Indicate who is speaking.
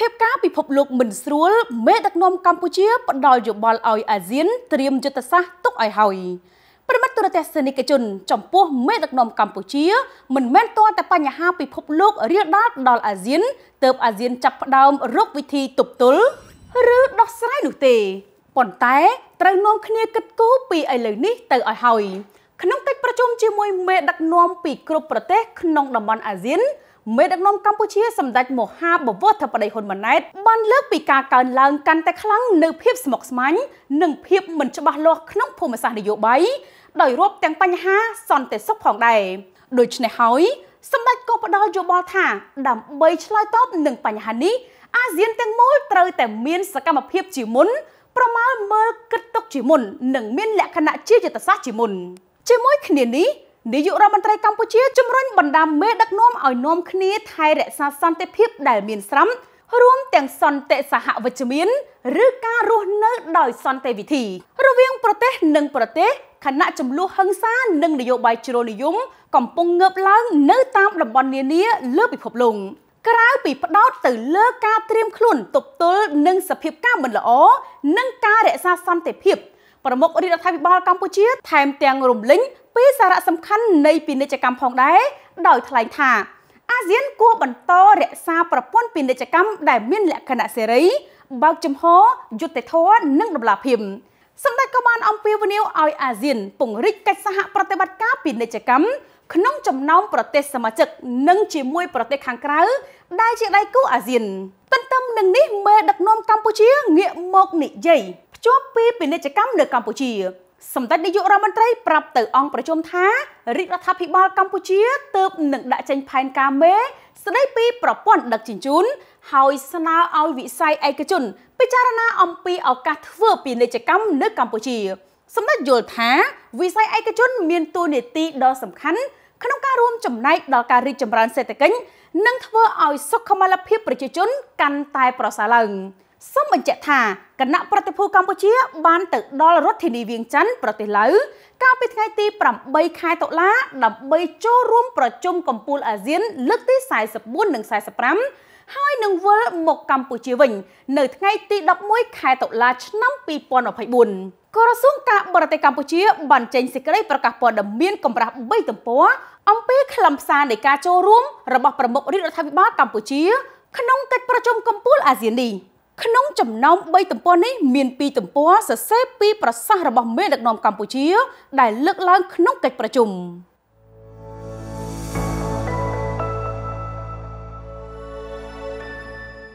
Speaker 1: ភាពការពិភពលោកមិនស្រួលមេដឹកនាំកម្ពុជាផ្ដល់យោបល់ឲ្យអាស៊ាន ត្រៀមយុទ្ធសាស្ត្រទុកឲ្យហើយប្រិមត្តទូរទស្សនិកជនចំពោះមេដឹកនាំកម្ពុជា មិនមែនទាល់តែបញ្ហាពិភពលោករាលដាលដល់អាស៊ានទើបអាស៊ាន ចាប់ផ្ដើមរកវិធីទប់ទល់ឬដោះស្រាយនោះទេប៉ុន្តែ ត្រូវនាំគ្នាគិតគូរពីឥឡូវនេះទៅឲ្យហើយក្នុងកិច្ចប្រជុំជាមួយមេដឹកនាំពីគ្រប់ប្រទេសក្នុងតំបន់អាស៊ានមេដឹកនាំកម្ពុជាសម្ដេចមហាបវរធិបតីហ៊ុនម៉ាណែតបានលើកពីការកើនឡើងកាន់តែខ្លាំងនៅភាពស្មុគស្មាញនិងភាពមិនច្បាស់លាស់ក្នុងភូមិសាស្ត្រនយោបាយដោយរួមទាំងបញ្ហាសន្តិសុខផងដែរដូច្នេះហើយសម្ដេចក៏ផ្ដល់យោបល់ថាដើម្បីឆ្លើយតបនឹងបញ្ហានេះអាស៊ានទាំងមូលត្រូវតែមានសកម្មភាពជាមុនប្រមើលមើលគិតទុកជាមុននិងមានលក្ខណៈជាយុទ្ធសាស្ត្រជាមុនជាមួយគ្នានេះនាយករដ្ឋមន្ត្រីកម្ពុជាជំរុញបណ្ដាមេដឹកនាំឲ្យនាំគ្នាថែរក្សាសន្តិភាពដែលមានស្រាប់រួមទាំងសន្តិសហវិជ្ជមានឬការរស់នៅដោយសន្តិវិធីរវាងប្រទេសនិងប្រទេសខណៈចំនួនហឹង្សានិងនយោបាយជ្រុលនិយមកំពុងងើបឡើងនៅតាមតំបន់នានាលើពិភពលោកក្រៅពីផ្ដោតទៅលើការត្រៀមខ្លួនទប់ទល់នឹងសភាពការមិនល្អនិងការរក្សាសន្តិភាពប្រមុខរដ្ឋាភិបាលកម្ពុជាថែមទាំងរំលឹងពីសារៈសំខាន់នៃពាណិជ្ជកម្មផងដែរដោយថ្លែងថាអាស៊ានគួរបន្តរក្សាប្រព័ន្ធពាណិជ្ជកម្មដែលមានលក្ខណៈសេរីបើកចំហយុត្តិធម៌និងតម្លាភាពសម្ដេចក៏បានអំពាវនាវឲ្យអាស៊ានពង្រីកកិច្ចសហប្រតិបត្តិការពាណិជ្ជកម្មក្នុងចំណោមប្រទេសសមាជិក និងជាមួយប្រទេស ខាងក្រៅ ដែលជាដៃគូអាស៊ានទន្ទឹមនឹងនេះមេដឹកនាំកម្ពុជាងាកមកនិយាយភ្ជាប់ពីពាណិជ្ជកម្មនៅកម្ពុជាសម្ដេចនាយករដ្ឋមន្ត្រីប្រាប់ទៅអង្គប្រជុំថារាជរដ្ឋាភិបាលកម្ពុជាទើបនឹងដាក់ចេញផែនការមេស្ដីពីប្រព័ន្ធដឹកជញ្ជូនហើយស្នើឲ្យវិស័យឯកជនពិចារណាអំពីឱកាសធ្វើពាណិជ្ជកម្មនៅកម្ពុជាសម្ដេចយល់ថាវិស័យឯកជន មានតួនាទីដ៏សំខាន់ក្នុងការរួមចំណែកដល់ការរីកចម្រើន សេដ្ឋកិច្ចនិងធ្វើឲ្យសុខុមាលភាពប្រជាជនកាន់តែប្រសើរឡើង។សូមបញ្ជាក់ថាគណៈប្រតិភូកម្ពុជា បានទៅដល់រដ្ឋធានីវៀងចិនប្រទេសឡាវកាលពីថ្ងៃទី8ខែតុលាដើម្បីចូលរួមប្រជុំកំពូលអាស៊ានលើកទី44និង45ហើយនឹងវិលមកកម្ពុជាវិញ នៅថ្ងៃទី11ខែតុលាឆ្នាំ2024ក្រសួងការបរទេសកម្ពុជាបានចេញសេចក្តីប្រកាសព័ត៌មានកម្រាស់3ទំព័រអំពីខ្លឹមសារនៃការចូលរួមរបស់ប្រមុខរាជរដ្ឋាភិបាលកម្ពុជា ក្នុងកិច្ចប្រជុំកំពូលអាស៊ាននេះក្នុងចំណោម3ទំព័រនេះមាន2ទំព័រសរសេរពីប្រសាសន៍របស់មេដឹកនាំកម្ពុជា ដែលលើកឡើងក្នុងកិច្ចប្រជុំ